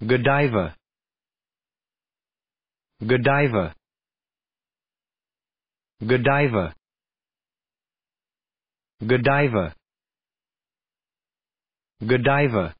Godiva Godiva Godiva Godiva Godiva